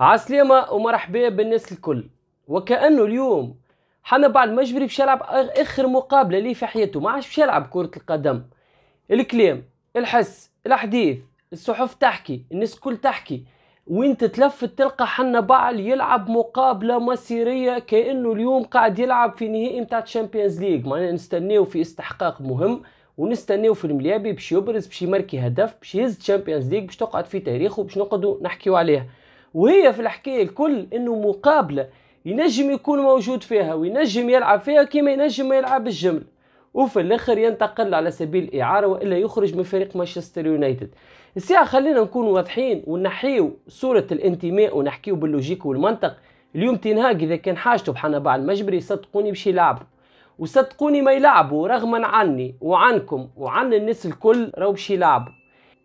عسلامة ومرحبا بالناس الكل وكأنه اليوم حنا بعد ما جبري باش يلعب اخر مقابلة ليه في حياته ما عادش باش يلعب كرة القدم الكلام الحس الحديث الصحف تحكي الناس الكل تحكي وانت تلفت تلقى حنا بعل يلعب مقابله مصيريه كانه اليوم قاعد يلعب في نهائي متاع تشامبيونز ليج معناها نستناو في استحقاق مهم ونستناو في المليابي باش يبرز باش يمركي هدف باش يهز تشامبيونز ليج باش تقعد في تاريخه باش نقعدو نحكيو عليه وهي في الحكايه الكل انه مقابله ينجم يكون موجود فيها وينجم يلعب فيها كما ينجم ما يلعب الجمل وفي الاخر ينتقل على سبيل الاعاره والا يخرج من فريق مانشستر يونايتد الساعه خلينا نكون واضحين ونحيو صوره الانتماء ونحكيو باللوجيك والمنطق اليوم تنهاج اذا كان حاجته بحنا بعد المجبري صدقوني باش يلعبوا وصدقوني ما يلعبوا رغما عني وعنكم وعن الناس الكل راهو باش يلعبوا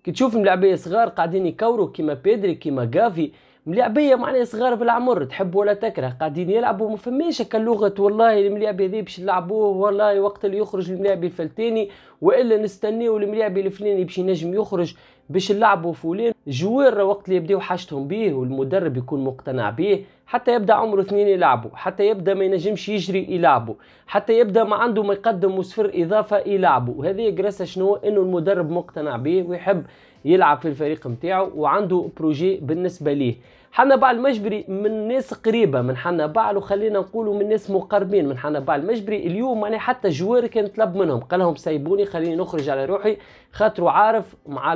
كي تشوف ملاعبيه صغار قاعدين يكوروا كيما بيدري كيما جافي ملاعبيه معناها صغار بالعمر تحب ولا تكره قاعدين يلعبوا ما فماش هكا لغه والله الملاعب هذي باش نلعبوه والله وقت اللي يخرج الملاعب الفلتاني والا نستناو الملاعب الفلاني باش ينجم يخرج باش نلعبوا فلان جوار وقت اللي يبداو حاجتهم بيه والمدرب يكون مقتنع بيه حتى يبدا عمره اثنين يلعبوا حتى يبدا ما ينجمش يجري يلعبوا حتى يبدا ما عنده ما يقدم وصفر اضافه يلعبوا وهذه جراسة شنو انه المدرب مقتنع بيه ويحب يلعب في الفريق نتاعو وعنده بروجي بالنسبه ليه حنا باع المجبري من ناس قريبه من حنا بعل وخلينا نقولوا من ناس مقربين من حنا باع المجبري اليوم معناها حتى جوار كان طلب منهم قال لهم سيبوني خليني نخرج على روحي خاطرو عارف مع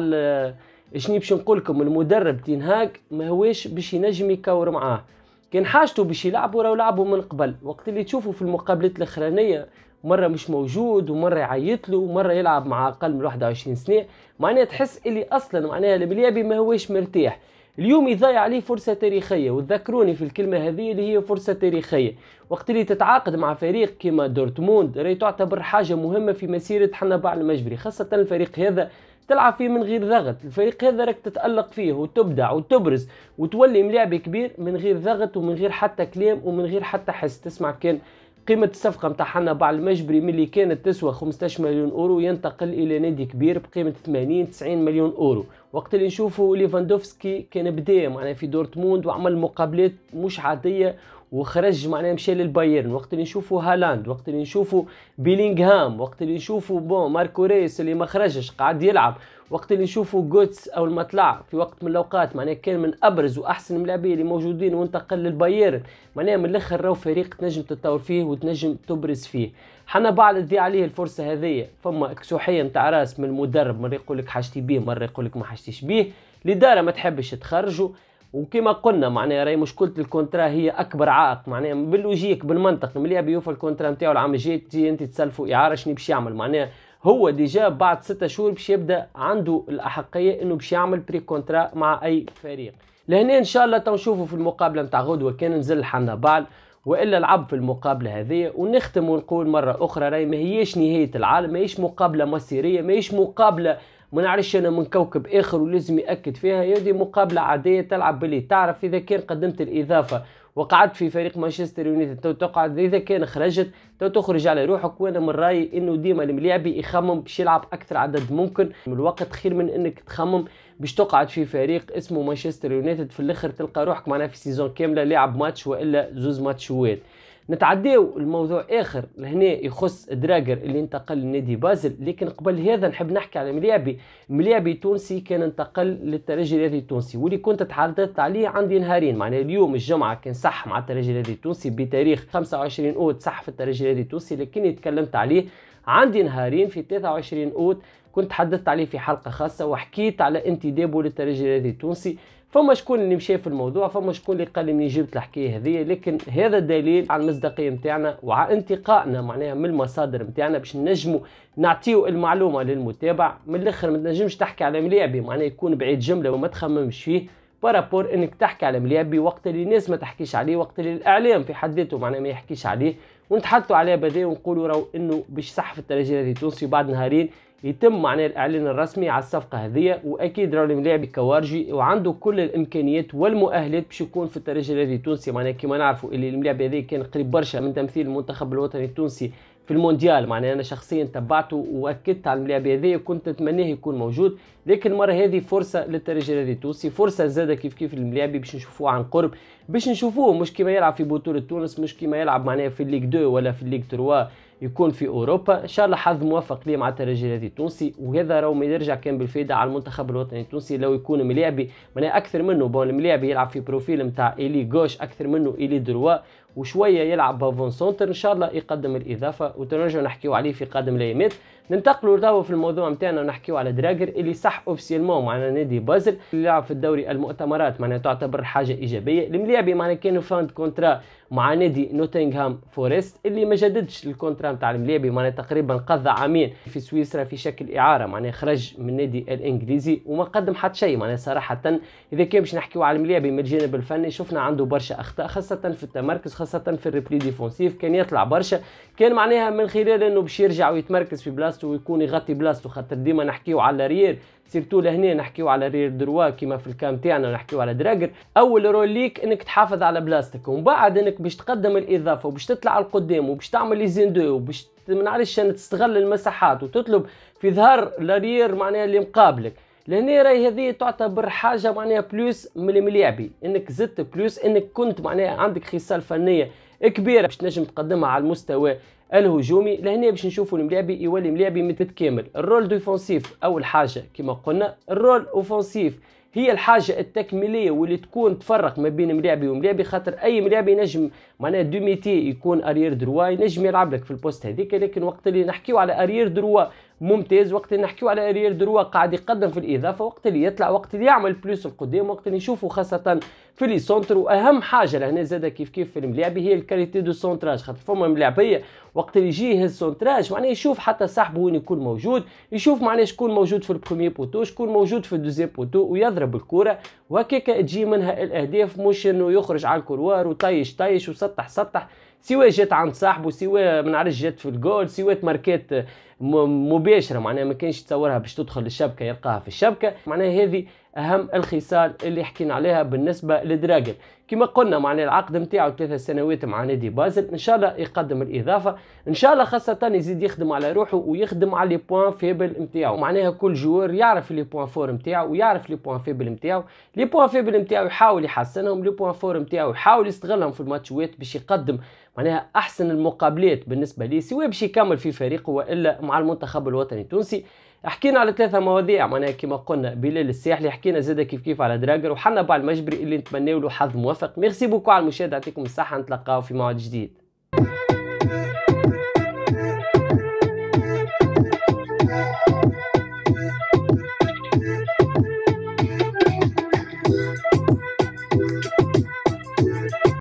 شنو باش نقول لكم المدرب تينهاك ما هوش باش ينجم يكور معاه كان حاجته باش يلعبوا راهو لعبوا من قبل وقت اللي تشوفوا في المقابلات الاخرانيه مرة مش موجود ومرة يعيط له ومرة يلعب مع أقل من 21 سنة معناها تحس اللي أصلا معناها البليابي ما هوش مرتاح اليوم يضيع عليه فرصه تاريخيه وتذكروني في الكلمه هذه اللي هي فرصه تاريخيه وقت اللي تتعاقد مع فريق كيما دورتموند راهي تعتبر حاجه مهمه في مسيره حنبع المجبري خاصه الفريق هذا تلعب فيه من غير ضغط الفريق هذا راك تتالق فيه وتبدع وتبرز وتولي ملاعب كبير من غير ضغط ومن غير حتى كلام ومن غير حتى حس تسمع كان قيمة الصفقة نتاع حنبع المجبري ملي كانت تسوى 15 مليون أورو ينتقل إلى نادي كبير بقيمة 80 90 مليون أورو وقت اللي نشوفوا ليفاندوفسكي كان بدا معناها في دورتموند وعمل مقابلات مش عادية وخرج معناها مشى للبايرن وقت اللي نشوفوا هالاند وقت اللي نشوفوا بيلينغهام وقت اللي نشوفوا بون ماركو ريس اللي ما خرجش قاعد يلعب وقت اللي نشوفوا جوتس اول ما طلع في وقت من الاوقات معناها كان من ابرز واحسن الملاعبين اللي موجودين وانتقل للبايرن معناها من الاخر راهو فريق تنجم تتطور فيه وتنجم تبرز فيه حنا بعد ذي عليه الفرصه هذه فما كسوحيه نتاع راس من المدرب مره يقول لك حاجتي بيه مره يقول لك ما حاجتيش بيه الاداره ما تحبش تخرجوا وكما قلنا معناها راهي مشكله الكونترا هي اكبر عائق معناها باللوجيك بالمنطق ملي ابي يوفى الكونترا نتاعو العام الجاي انت تسلفوا اعاره شنو باش يعمل معناها هو ديجا بعد ستة شهور باش يبدا عنده الاحقيه انه باش يعمل بري كونترا مع اي فريق لهنا ان شاء الله تنشوفوا في المقابله نتاع غدوه كان نزل حنا بعد والا العب في المقابله هذه ونختم ونقول مره اخرى راهي ما هيش نهايه العالم ما هيش مقابله مصيريه ما هيش مقابله ما نعرفش انا من كوكب اخر ولازم ياكد فيها هذه مقابله عاديه تلعب بلي تعرف اذا كان قدمت الاضافه وقعدت في فريق مانشستر يونايتد تو تقعد اذا كان خرجت تو تخرج على روحك وانا من رايي انه ديما الملاعبي يخمم باش يلعب اكثر عدد ممكن من الوقت خير من انك تخمم باش تقعد في فريق اسمه مانشستر يونايتد في الاخر تلقى روحك معناها في سيزون كامله لاعب ماتش والا زوز ماتشوات نتعداو الموضوع اخر لهنا يخص دراجر اللي انتقل لنادي بازل لكن قبل هذا نحب نحكي على ملاعبي ملاعبي تونسي كان انتقل للترجي الرياضي التونسي واللي كنت تحدثت عليه عندي نهارين معناها اليوم الجمعه كان صح مع الترجي الرياضي التونسي بتاريخ 25 اوت صح في الترجي الرياضي التونسي لكني تكلمت عليه عندي نهارين في 23 اوت كنت تحدثت عليه في حلقه خاصه وحكيت على انتدابه للترجي الرياضي التونسي فما شكون اللي مشى في الموضوع فما شكون اللي قال لي جبت الحكايه هذه لكن هذا دليل على المصداقيه نتاعنا وعلى انتقائنا معناها من المصادر نتاعنا باش نجموا نعطيو المعلومه للمتابع من الاخر ما تنجمش تحكي على ملاعبي معناها يكون بعيد جمله وما تخممش فيه بارابور انك تحكي على ملاعبي وقت اللي الناس ما تحكيش عليه وقت اللي الاعلام في حد ذاته معناها ما يحكيش عليه ونتحدثوا عليه بدي ونقولوا راهو انه باش صحفه الترجي التونسي وبعد نهارين يتم معناه الاعلان الرسمي على الصفقه هذه واكيد راهو الملاعب كوارجي وعنده كل الامكانيات والمؤهلات باش يكون في الترجي الذي التونسي معناه كما نعرفوا اللي الملاعب هذه كان قريب برشا من تمثيل المنتخب الوطني التونسي في المونديال معناها انا شخصيا تبعته واكدت على الملاعب هذايا كنت اتمنيه يكون موجود لكن المره هذه فرصه للترجي الرياضي التونسي فرصه زاده كيف كيف الملاعب باش نشوفوه عن قرب باش نشوفوه مش كيما يلعب في بطوله تونس مش كيما يلعب معناها في الليغ 2 ولا في الليغ 3 يكون في اوروبا ان شاء الله حظ موفق ليه مع الترجي هذه التونسي وهذا راهو ما يرجع كان بالفائده على المنتخب الوطني التونسي لو يكون ملاعبي معناها اكثر منه بون ملاعبي يلعب في بروفيل نتاع الي جوش اكثر منه الي دروا وشويه يلعب بافون سونتر ان شاء الله يقدم الاضافه وتنرجعوا نحكيو عليه في قادم الايامات ننتقلوا توا في الموضوع نتاعنا ونحكيو على دراجر اللي صح اوفيسيلمون معنا نادي بازل اللي يلعب في الدوري المؤتمرات معناها تعتبر حاجه ايجابيه الملاعبي معناها كانوا فاند كونترا مع نادي نوتنغهام فورست اللي ما جددش الكونترا نتاع الملاعب معناها تقريبا قضى عامين في سويسرا في شكل اعاره معناها خرج من النادي الانجليزي وما قدم حتى شيء معناها صراحه اذا كان باش نحكيو على الملاعب من الجانب الفني شفنا عنده برشا اخطاء خاصه في التمركز خاصه في الريبلي ديفونسيف كان يطلع برشا كان معناها من خلال انه باش يرجع ويتمركز في بلاصتو ويكون يغطي بلاصتو خاطر ديما نحكيو على الريال سيرتو لهنا نحكيو على رير دروا كيما في الكام تاعنا نحكيو على دراجر اول رول ليك انك تحافظ على بلاستيك ومن بعد انك باش تقدم الاضافه وباش تطلع القدام وباش تعمل لي زين دو وباش ما نعرفش تستغل المساحات وتطلب في ظهر لارير معناها اللي مقابلك لهنا راهي هذه تعتبر حاجه معناها بلوس من الملاعبي انك زدت بلوس انك كنت معناها عندك خصال فنيه كبيره باش تنجم تقدمها على المستوى الهجومي لهنا باش نشوفوا الملاعبي يولي ملاعبي متكامل الرول ديفونسيف اول حاجه كما قلنا الرول اوفونسيف هي الحاجه التكميليه واللي تكون تفرق ما بين ملاعبي وملاعبي خاطر اي ملاعبي نجم معناها دوميتي يكون اريير دروا ينجم يلعب لك في البوست هذيك لكن وقت اللي نحكيو على اريير دروا ممتاز وقت اللي نحكيو على اريال دروا قاعد يقدم في الاضافه وقت اللي يطلع وقت اللي يعمل بلوس القدام وقت اللي نشوفه خاصه في لي سونتر واهم حاجه لهنا زاد كيف كيف في الملاعب هي الكاليتي دو سونتراج خاطر فما ملاعبيه وقت اللي يجيه السونتراج معناه يشوف حتى صاحبه وين يكون موجود يشوف معناه شكون موجود في البرومي بوتو شكون موجود في الدوزيام بوتو ويضرب الكره وهكاك تجي منها الاهداف مش انه يخرج على الكروار وطيش طيش وسطح سطح سواء جات عند صاحبه سواء من عرج جات في الجول سواء ماركات مباشره معناها ما كانش تصورها باش تدخل للشبكه يلقاها في الشبكه معناها هذه اهم الخصال اللي حكينا عليها بالنسبه لدراجن كما قلنا معنى العقد نتاعو ثلاثة سنوات مع نادي بازل ان شاء الله يقدم الاضافه ان شاء الله خاصه يزيد يخدم على روحه ويخدم على لي بوان فيبل نتاعو معناها كل جوار يعرف لي بوان فور نتاعو ويعرف لي بوان فيبل نتاعو لي بوان فيبل نتاعو يحاول يحسنهم لي بوان فور نتاعو يحاول يستغلهم في الماتشات باش يقدم معناها احسن المقابلات بالنسبه ليه سواء باش يكمل في فريقه والا مع المنتخب الوطني التونسي حكينا على ثلاثه مواضيع معناها كما قلنا بلال الساحلي حكينا زاده كيف كيف على دراجر وحنا بعد المجبري اللي نتمناو له حظ موفق ميرسي بوكو على المشاهده يعطيكم الصحه نتلقاو في موعد جديد